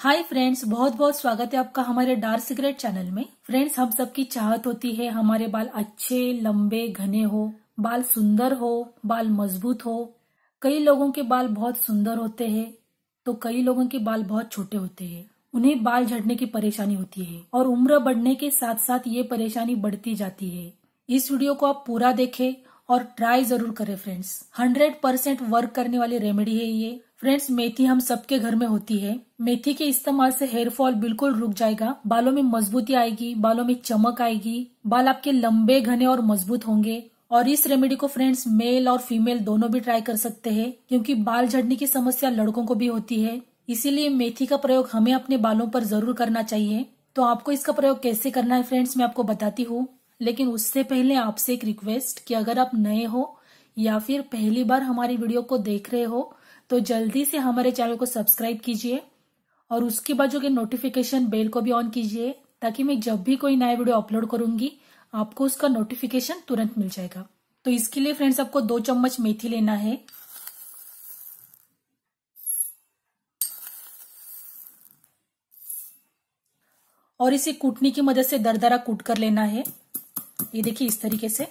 hi friends बहुत बहुत स्वागत है आपका हमारे डार्क सीक्रेट चैनल में फ्रेंड्स हम सबकी चाहत होती है हमारे बाल अच्छे लंबे घने हो बाल सुंदर हो बाल मजबूत हो कई लोगों के बाल बहुत सुंदर होते हैं तो कई लोगों के बाल बहुत छोटे होते हैं उन्हें बाल झड़ने की परेशानी होती है और उम्र बढ़ने के साथ साथ ये परेशानी बढ़ती जाती है इस वीडियो को आप पूरा देखें और ट्राई जरूर करें फ्रेंड्स 100% वर्क करने वाली रेमेडी है ये फ्रेंड्स मेथी हम सबके घर में होती है मेथी के इस्तेमाल से हेयर फॉल बिल्कुल रुक जाएगा बालों में मजबूती आएगी बालों में चमक आएगी बाल आपके लंबे घने और मजबूत होंगे और इस रेमेडी को फ्रेंड्स मेल और फीमेल दोनों भी ट्राई कर सकते हैं क्योंकि बाल झड़ने की समस्या लड़कों को भी होती है इसीलिए मेथी का प्रयोग हमें अपने बालों पर जरूर करना चाहिए तो आपको इसका प्रयोग कैसे करना है फ्रेंड्स मैं आपको बताती हूँ लेकिन उससे पहले आपसे एक रिक्वेस्ट कि अगर आप नए हो या फिर पहली बार हमारी वीडियो को देख रहे हो तो जल्दी से हमारे चैनल को सब्सक्राइब कीजिए और उसके बाद जो कि नोटिफिकेशन बेल को भी ऑन कीजिए ताकि मैं जब भी कोई नया वीडियो अपलोड करूंगी आपको उसका नोटिफिकेशन तुरंत मिल जाएगा तो इसके लिए फ्रेंड्स आपको दो चम्मच मेथी लेना है और इसे कूटनी की मदद से दरदरा कूट कर लेना है ये देखिए इस तरीके से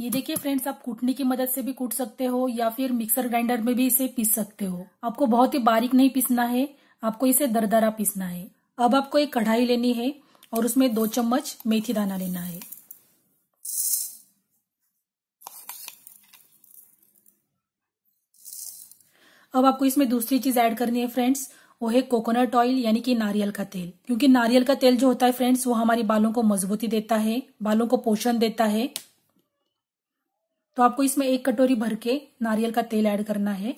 ये देखिए फ्रेंड्स आप कूटने की मदद से भी कूट सकते हो या फिर मिक्सर ग्राइंडर में भी इसे पीस सकते हो आपको बहुत ही बारीक नहीं पीसना है आपको इसे दरदरा पीसना है अब आपको एक कढ़ाई लेनी है और उसमें दो चम्मच मेथी दाना लेना है अब आपको इसमें दूसरी चीज ऐड करनी है फ्रेंड्स वो है कोकोनट ऑयल यानी कि नारियल का तेल क्योंकि नारियल का तेल जो होता है फ्रेंड्स वो हमारे बालों को मजबूती देता है बालों को पोषण देता है तो आपको इसमें एक कटोरी भर के नारियल का तेल ऐड करना है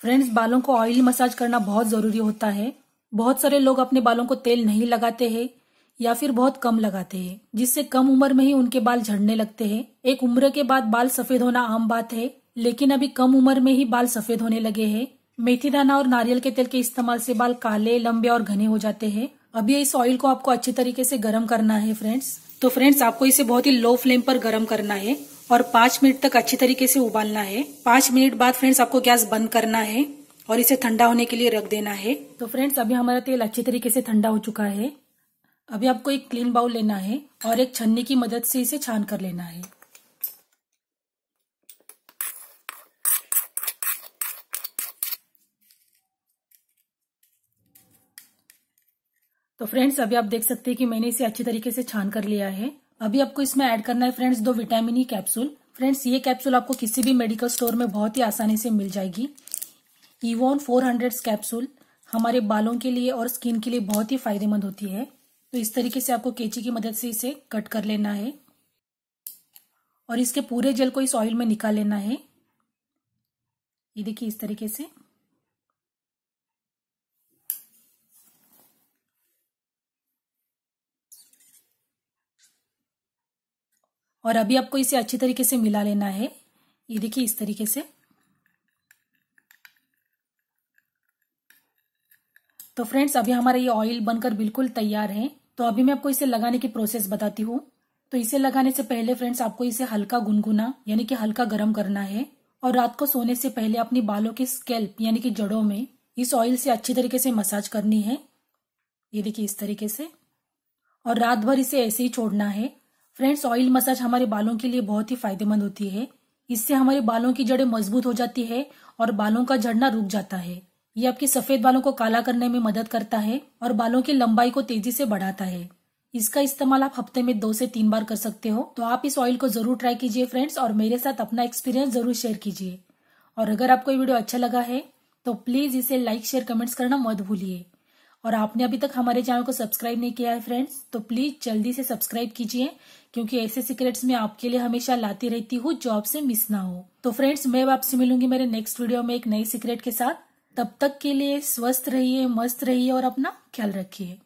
फ्रेंड्स बालों को ऑयली मसाज करना बहुत जरूरी होता है बहुत सारे लोग अपने बालों को तेल नहीं लगाते हैं या फिर बहुत कम लगाते हैं जिससे कम उम्र में ही उनके बाल झड़ने लगते हैं एक उम्र के बाद बाल सफेद होना आम बात है लेकिन अभी कम उम्र में ही बाल सफेद होने लगे हैं मेथी दाना और नारियल के तेल के इस्तेमाल से बाल काले लंबे और घने हो जाते हैं अभी इस ऑयल को आपको अच्छे तरीके से गर्म करना है फ्रेंड्स तो फ्रेंड्स आपको इसे बहुत ही लो फ्लेम पर गर्म करना है और पांच मिनट तक अच्छी तरीके से उबालना है पांच मिनट बाद फ्रेंड्स आपको गैस बंद करना है और इसे ठंडा होने के लिए रख देना है तो फ्रेंड्स अभी हमारा तेल अच्छे तरीके से ठंडा हो चुका है अभी आपको एक क्लीन बाउल लेना है और एक छन्नी की मदद से इसे छान कर लेना है तो फ्रेंड्स अभी आप देख सकते हैं कि मैंने इसे अच्छी तरीके से छान कर लिया है अभी आपको इसमें ऐड करना है फ्रेंड्स दो विटामिन ई कैप्सूल फ्रेंड्स ये कैप्सूल आपको किसी भी मेडिकल स्टोर में बहुत ही आसानी से मिल जाएगी ईवोन 400 कैप्सूल हमारे बालों के लिए और स्किन के लिए बहुत ही फायदेमंद होती है तो इस तरीके से आपको कैंची की मदद से इसे कट कर लेना है और इसके पूरे जल को इस ऑयल में निकाल लेना है ये देखिए इस तरीके से और अभी आपको इसे अच्छी तरीके से मिला लेना है ये देखिए इस तरीके से तो फ्रेंड्स अभी हमारा ये ऑयल बनकर बिल्कुल तैयार है तो अभी मैं आपको इसे लगाने की प्रोसेस बताती हूँ तो इसे लगाने से पहले फ्रेंड्स आपको इसे हल्का गुनगुना यानी कि हल्का गर्म करना है और रात को सोने से पहले अपनी बालों के स्केल्प यानी कि जड़ों में इस ऑयल से अच्छी तरीके से मसाज करनी है ये देखिए इस तरीके से और रात भर इसे ऐसे ही छोड़ना है फ्रेंड्स ऑयल मसाज हमारे बालों के लिए बहुत ही फायदेमंद होती है इससे हमारे बालों की जड़ें मजबूत हो जाती है और बालों का झड़ना रुक जाता है ये आपके सफेद बालों को काला करने में मदद करता है और बालों की लंबाई को तेजी से बढ़ाता है इसका इस्तेमाल आप हफ्ते में दो से तीन बार कर सकते हो तो आप इस ऑयल को जरूर ट्राई कीजिए फ्रेंड्स और मेरे साथ अपना एक्सपीरियंस जरूर शेयर कीजिए और अगर आपको ये वीडियो अच्छा लगा है तो प्लीज इसे लाइक शेयर कमेंट्स करना मत भूलिए और आपने अभी तक हमारे चैनल को सब्सक्राइब नहीं किया है फ्रेंड्स तो प्लीज जल्दी से सब्सक्राइब कीजिए क्योंकि ऐसे सीक्रेट्स मैं आपके लिए हमेशा लाती रहती हूँ जो आपसे मिस ना हो तो फ्रेंड्स मैं आपसे मिलूंगी मेरे नेक्स्ट वीडियो में एक नई सीक्रेट के साथ तब तक के लिए स्वस्थ रहिए मस्त रहिए और अपना ख्याल रखिए